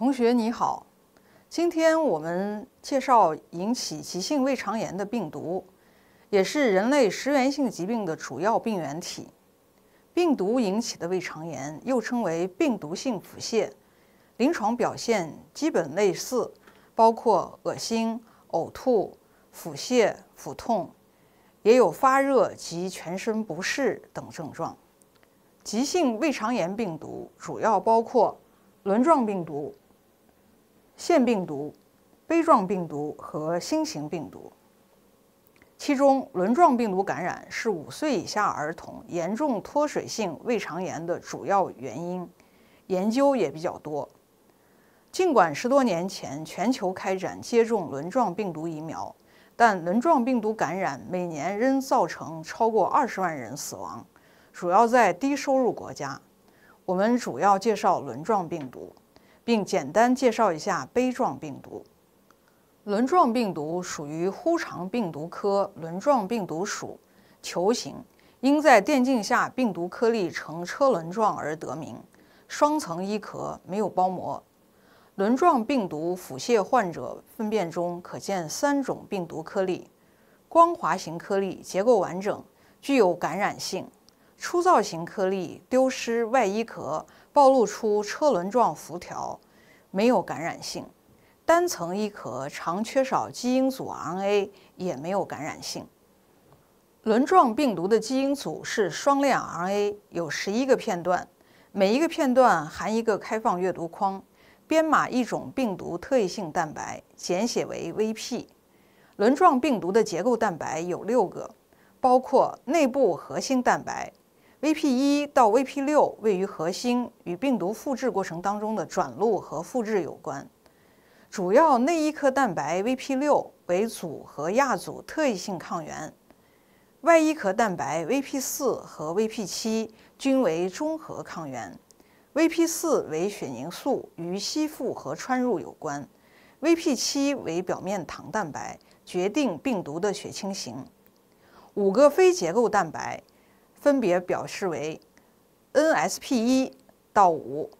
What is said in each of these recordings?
同学你好，今天我们介绍引起急性胃肠炎的病毒，也是人类食源性疾病的主要病原体。病毒引起的胃肠炎又称为病毒性腹泻，临床表现基本类似，包括恶心、呕吐、腹泻、腹痛，也有发热及全身不适等症状。急性胃肠炎病毒主要包括轮状病毒。腺病毒、杯状病毒和新型病毒，其中轮状病毒感染是五岁以下儿童严重脱水性胃肠炎的主要原因，研究也比较多。尽管十多年前全球开展接种轮状病毒疫苗，但轮状病毒感染每年仍造成超过二十万人死亡，主要在低收入国家。我们主要介绍轮状病毒。并简单介绍一下杯状病毒。轮状病毒属于呼肠病毒科轮状病毒属，球形，因在电镜下病毒颗粒呈车轮状而得名。双层衣壳，没有包膜。轮状病毒腹泻患者粪便中可见三种病毒颗粒：光滑型颗粒，结构完整，具有感染性。初造型颗粒丢失外衣壳，暴露出车轮状辐条，没有感染性。单层衣壳常缺少基因组 RNA，也没有感染性。轮状病毒的基因组是双链 RNA，有十一个片段，每一个片段含一个开放阅读框，编码一种病毒特异性蛋白，简写为 VP。轮状病毒的结构蛋白有六个，包括内部核心蛋白。VP 一到 VP 六位于核心，与病毒复制过程当中的转录和复制有关。主要内衣壳蛋白 VP 六为组和亚组特异性抗原，外衣壳蛋白 VP 四和 VP 七均为中和抗原。VP 四为血凝素，与吸附和穿入有关。VP 七为表面糖蛋白，决定病毒的血清型。五个非结构蛋白。分别表示为 NSP 一到五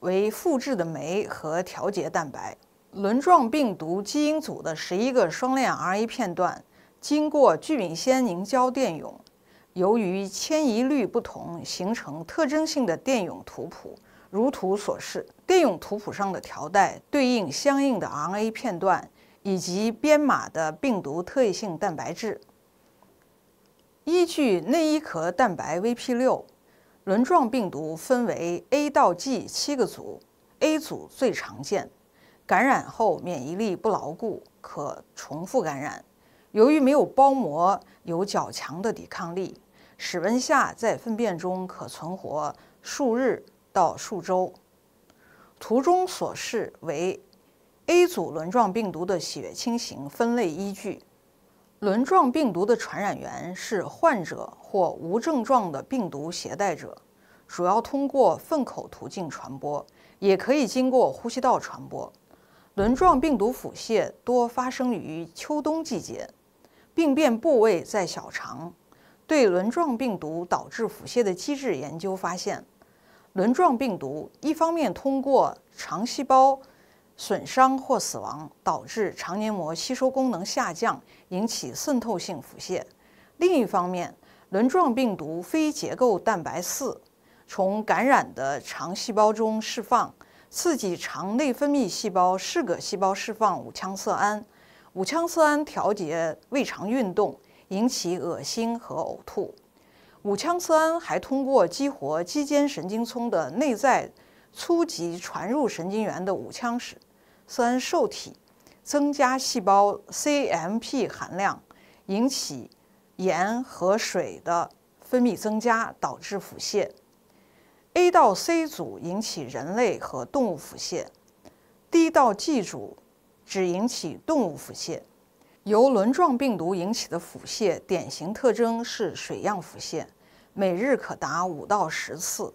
为复制的酶和调节蛋白。轮状病毒基因组的十一个双链 RNA 片段，经过聚丙烯酰凝胶电泳，由于迁移率不同，形成特征性的电泳图谱，如图所示。电泳图谱上的条带对应相应的 RNA 片段以及编码的病毒特异性蛋白质。依据内衣壳蛋白 VP6，轮状病毒分为 A 到 G 七个组，A 组最常见，感染后免疫力不牢固，可重复感染。由于没有包膜，有较强的抵抗力，室温下在粪便中可存活数日到数周。图中所示为 A 组轮状病毒的血清型分类依据。轮状病毒的传染源是患者或无症状的病毒携带者，主要通过粪口途径传播，也可以经过呼吸道传播。轮状病毒腹泻多发生于秋冬季节，病变部位在小肠。对轮状病毒导致腹泻的机制研究发现，轮状病毒一方面通过肠细胞。损伤或死亡导致肠黏膜吸收功能下降，引起渗透性腹泻。另一方面，轮状病毒非结构蛋白四从感染的肠细胞中释放，刺激肠内分泌细胞嗜铬细胞释放五羟色胺。五羟色胺调节胃肠运动，引起恶心和呕吐。五羟色胺还通过激活肌间神经丛的内在初级传入神经元的五羟使。酸受体增加细胞 c m p 含量，引起盐和水的分泌增加，导致腹泻。a 到 c 组引起人类和动物腹泻，d 到 g 组只引起动物腹泻。由轮状病毒引起的腹泻典型特征是水样腹泻，每日可达五到十次。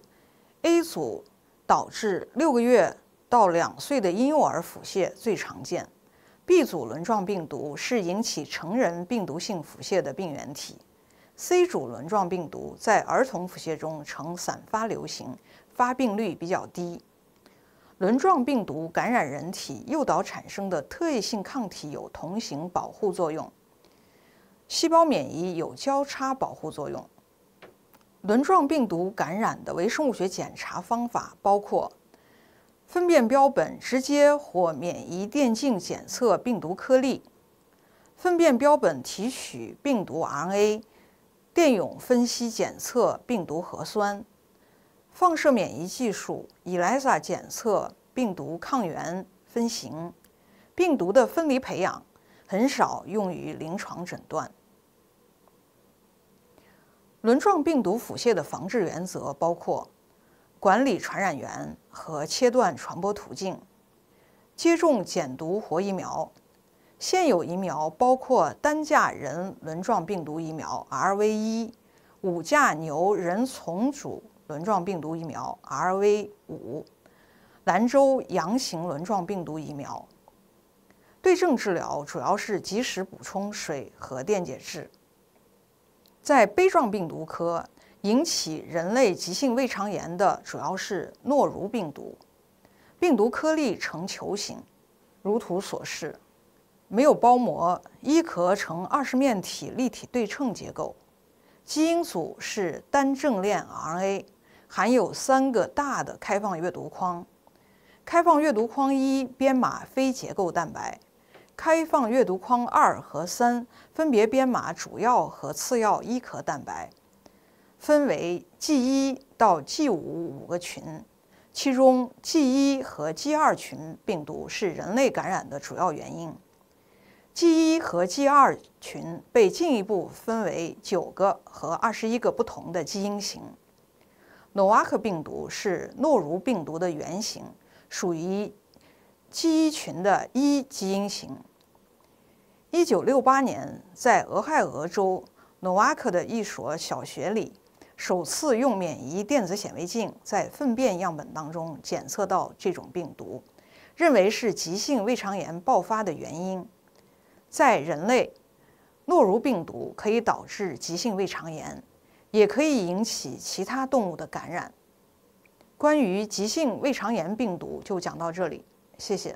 a 组导致六个月。到两岁的婴幼儿腹泻最常见，B 组轮状病毒是引起成人病毒性腹泻的病原体，C 组轮状病毒在儿童腹泻中呈散发流行，发病率比较低。轮状病毒感染人体诱导产生的特异性抗体有同型保护作用，细胞免疫有交叉保护作用。轮状病毒感染的微生物学检查方法包括。分辨标本直接或免疫电镜检测病毒颗粒，分辨标本提取病毒 RNA，电泳分析检测病毒核酸，放射免疫技术 ELISA 检测病毒抗原分型，病毒的分离培养很少用于临床诊断。轮状病毒腹泻的防治原则包括。管理传染源和切断传播途径，接种减毒活疫苗。现有疫苗包括单价人轮状病毒疫苗 （RV1）、五价牛人重组轮状病毒疫苗 （RV5）、兰州阳型轮状病毒疫苗。对症治疗主要是及时补充水和电解质。在杯状病毒科。引起人类急性胃肠炎的主要是诺如病毒，病毒颗粒呈球形，如图所示，没有包膜，衣壳呈二十面体立体对称结构，基因组是单正链 RNA，含有三个大的开放阅读框，开放阅读框一编码非结构蛋白，开放阅读框二和三分别编码主要和次要衣壳蛋白。分为 G 一到 G 五五个群，其中 G 一和 G 二群病毒是人类感染的主要原因。G 一和 G 二群被进一步分为九个和二十一个不同的基因型。诺瓦克病毒是诺如病毒的原型，属于 G 一群的一基因型。一九六八年，在俄亥俄州诺瓦克的一所小学里。首次用免疫电子显微镜在粪便样本当中检测到这种病毒，认为是急性胃肠炎爆发的原因。在人类，诺如病毒可以导致急性胃肠炎，也可以引起其他动物的感染。关于急性胃肠炎病毒就讲到这里，谢谢。